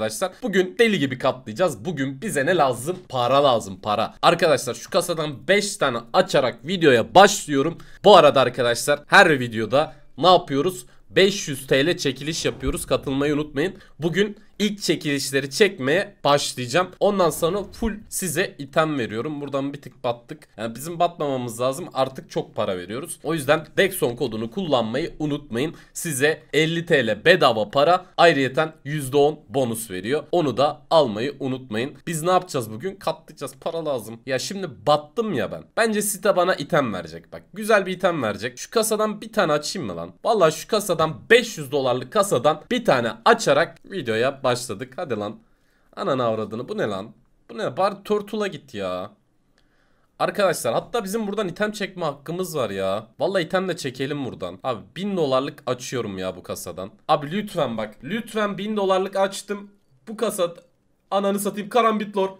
arkadaşlar. Bugün deli gibi katlayacağız. Bugün bize ne lazım? Para lazım para. Arkadaşlar şu kasadan 5 tane açarak videoya başlıyorum. Bu arada arkadaşlar her videoda ne yapıyoruz? 500 TL çekiliş yapıyoruz. Katılmayı unutmayın. Bugün ilk çekilişleri çekmeye başlayacağım. Ondan sonra full size item veriyorum. Buradan bir tık battık. Yani bizim batmamamız lazım. Artık çok para veriyoruz. O yüzden Dexon kodunu kullanmayı unutmayın. Size 50 TL bedava para ayrıca %10 bonus veriyor. Onu da almayı unutmayın. Biz ne yapacağız bugün? Katlayacağız. Para lazım. Ya şimdi battım ya ben. Bence site bana item verecek. Bak güzel bir item verecek. Şu kasadan bir tane açayım mı lan? Valla şu kasadan 500 dolarlık kasadan bir tane açarak videoya başlayalım başladık. Hadi lan. Ananı avradını. Bu ne lan? Bu ne? Bari Tortula git ya. Arkadaşlar hatta bizim buradan item çekme hakkımız var ya. Vallahi item de çekelim buradan. Abi 1000 dolarlık açıyorum ya bu kasadan. Abi lütfen bak. Lütfen 1000 dolarlık açtım. Bu kasa ananı satayım karambitlor.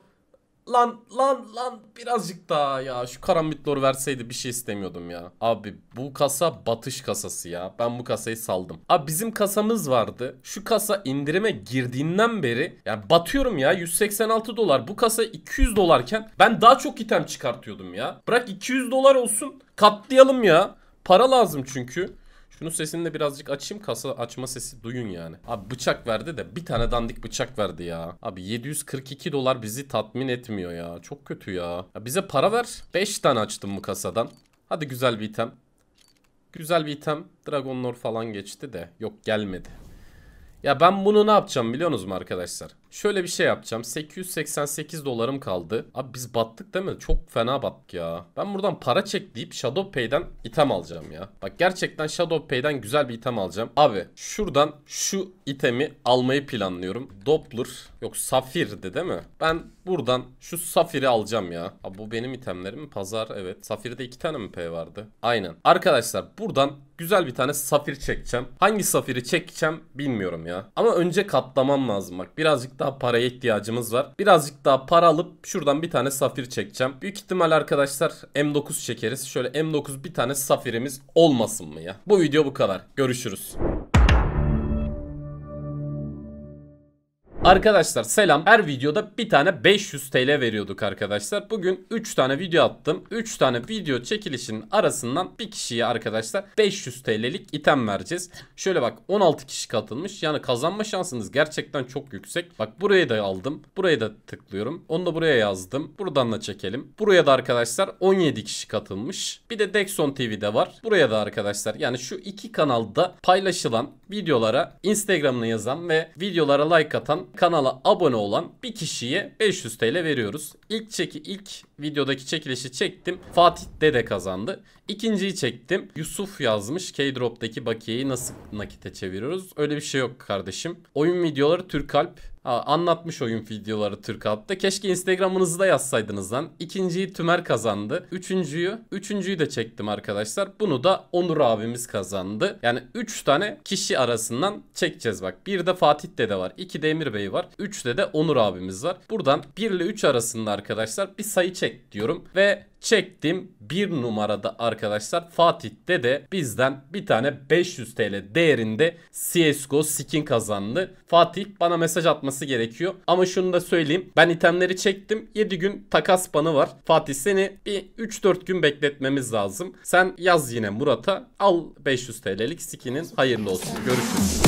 Lan lan lan birazcık daha ya şu karambitloru verseydi bir şey istemiyordum ya. Abi bu kasa batış kasası ya. Ben bu kasayı saldım. Abi bizim kasamız vardı. Şu kasa indirime girdiğinden beri yani batıyorum ya 186 dolar. Bu kasa 200 dolarken ben daha çok item çıkartıyordum ya. Bırak 200 dolar olsun katlayalım ya. Para lazım çünkü. Şunu sesini de birazcık açayım. Kasa açma sesi duyun yani. Abi bıçak verdi de bir tane dandik bıçak verdi ya. Abi 742 dolar bizi tatmin etmiyor ya. Çok kötü ya. ya bize para ver. 5 tane açtım bu kasadan. Hadi güzel bir item. Güzel bir item. Dragon falan geçti de. Yok gelmedi. Ya ben bunu ne yapacağım biliyorsunuz mu arkadaşlar? Şöyle bir şey yapacağım. 888 dolarım kaldı. Abi biz battık değil mi? Çok fena battık ya. Ben buradan para çek deyip Shadow Pay'den item alacağım ya. Bak gerçekten Shadow Pay'den güzel bir item alacağım. Abi şuradan şu itemi almayı planlıyorum. Doppler yok Safir'di değil mi? Ben buradan şu Safir'i alacağım ya. Abi bu benim itemlerim Pazar evet. Safir'de iki tane mi pay vardı? Aynen. Arkadaşlar buradan güzel bir tane Safir çekeceğim. Hangi Safir'i çekeceğim bilmiyorum ya. Ama önce katlamam lazım bak. Birazcık daha paraya ihtiyacımız var. Birazcık daha para alıp şuradan bir tane safir çekeceğim. Büyük ihtimal arkadaşlar M9 çekeriz. Şöyle M9 bir tane safirimiz olmasın mı ya? Bu video bu kadar. Görüşürüz. Arkadaşlar selam. Her videoda bir tane 500 TL veriyorduk arkadaşlar. Bugün 3 tane video attım. 3 tane video çekilişinin arasından bir kişiye arkadaşlar 500 TL'lik item vereceğiz. Şöyle bak 16 kişi katılmış. Yani kazanma şansınız gerçekten çok yüksek. Bak buraya da aldım. Buraya da tıklıyorum. Onu da buraya yazdım. Buradan da çekelim. Buraya da arkadaşlar 17 kişi katılmış. Bir de Dexon TV'de var. Buraya da arkadaşlar yani şu iki kanalda paylaşılan videolara Instagram'ını yazan ve videolara like atan kanala abone olan bir kişiye 500 TL veriyoruz. İlk çeki ilk videodaki çekilişi çektim. Fatih Dede kazandı. İkinciyi çektim. Yusuf yazmış. Keydrop'taki bakiyeyi nasıl nakite çeviriyoruz? Öyle bir şey yok kardeşim. Oyun videoları Türk Alp Ha, anlatmış oyun videoları Türk Alp'ta. Keşke Instagram'ınızı da yazsaydınız lan. İkinciyi Tümer kazandı. Üçüncüyü, üçüncüyü de çektim arkadaşlar. Bunu da Onur abimiz kazandı. Yani üç tane kişi arasından çekeceğiz bak. Bir de Fatih Dede var. 2 de Emir Bey var. 3 de de Onur abimiz var. Buradan 1 ile 3 arasında arkadaşlar bir sayı çek diyorum. Ve çektim. Bir numarada arkadaşlar Fatih'te de bizden bir tane 500 TL değerinde CSGO skin kazandı. Fatih bana mesaj atması gerekiyor. Ama şunu da söyleyeyim. Ben itemleri çektim. 7 gün takas banı var. Fatih seni bir 3-4 gün bekletmemiz lazım. Sen yaz yine Murat'a. Al 500 TL'lik skinin. Hayırlı olsun. Görüşürüz.